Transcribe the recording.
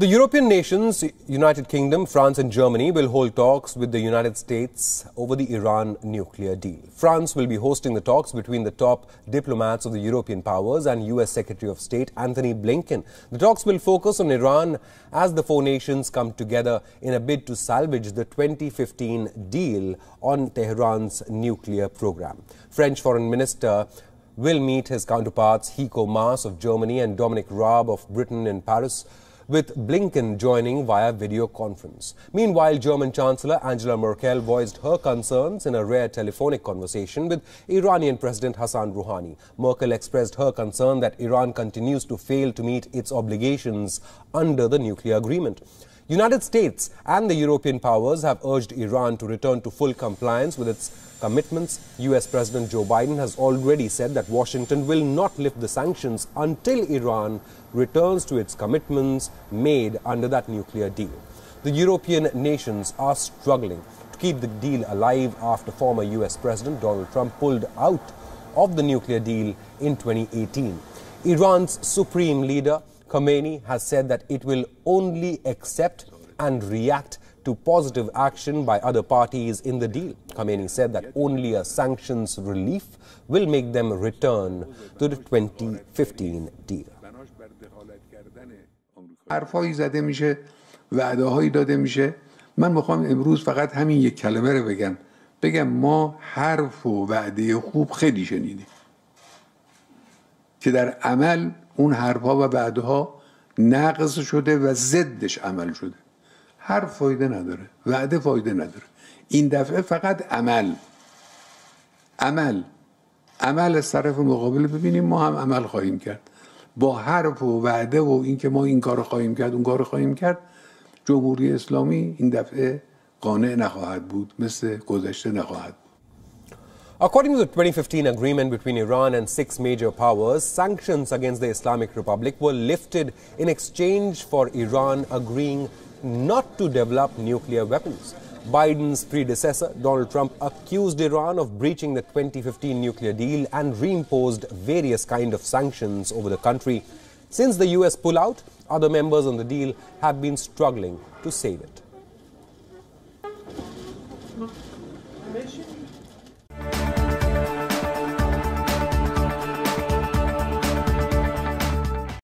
The European nations, United Kingdom, France and Germany will hold talks with the United States over the Iran nuclear deal. France will be hosting the talks between the top diplomats of the European powers and US Secretary of State Anthony Blinken. The talks will focus on Iran as the four nations come together in a bid to salvage the 2015 deal on Tehran's nuclear program. French Foreign Minister will meet his counterparts Heiko Maas of Germany and Dominic Raab of Britain in Paris with Blinken joining via video conference. Meanwhile, German Chancellor Angela Merkel voiced her concerns in a rare telephonic conversation with Iranian President Hassan Rouhani. Merkel expressed her concern that Iran continues to fail to meet its obligations under the nuclear agreement. United States and the European powers have urged Iran to return to full compliance with its commitments. US President Joe Biden has already said that Washington will not lift the sanctions until Iran returns to its commitments made under that nuclear deal. The European nations are struggling to keep the deal alive after former US President Donald Trump pulled out of the nuclear deal in 2018. Iran's supreme leader Khomeini has said that it will only accept and react to positive action by other parties in the deal. Khamenei said that only a sanctions relief will make them return to the 2015 deal. حرفایی زده میشه وعده هایی داده میشه من میخوام امروز فقط همین یک کلمه رو بگم بگم ما حرف و وعده خوب خیلی شنیدیم که در عمل اون حرفها و وعده ها نقض شده و ضدش عمل شده هر فایده نداره وعده فایده نداره این دفعه فقط عمل عمل عمل از طرف مقابل ببینیم ما هم عمل خواهیم کرد با حرف و وعده و اینکه ما این کار خواهیم کرد اون کار خواهیم کرد جمهوری اسلامی این دفعه قانع نخواهد بود مثل گذشته نخواهد بود According to the 2015 agreement between Iran and six major powers, sanctions against the Islamic Republic were lifted in exchange for Iran agreeing not to develop nuclear weapons. Biden's predecessor, Donald Trump, accused Iran of breaching the 2015 nuclear deal and reimposed various kind of sanctions over the country. Since the US pullout, other members on the deal have been struggling to save it.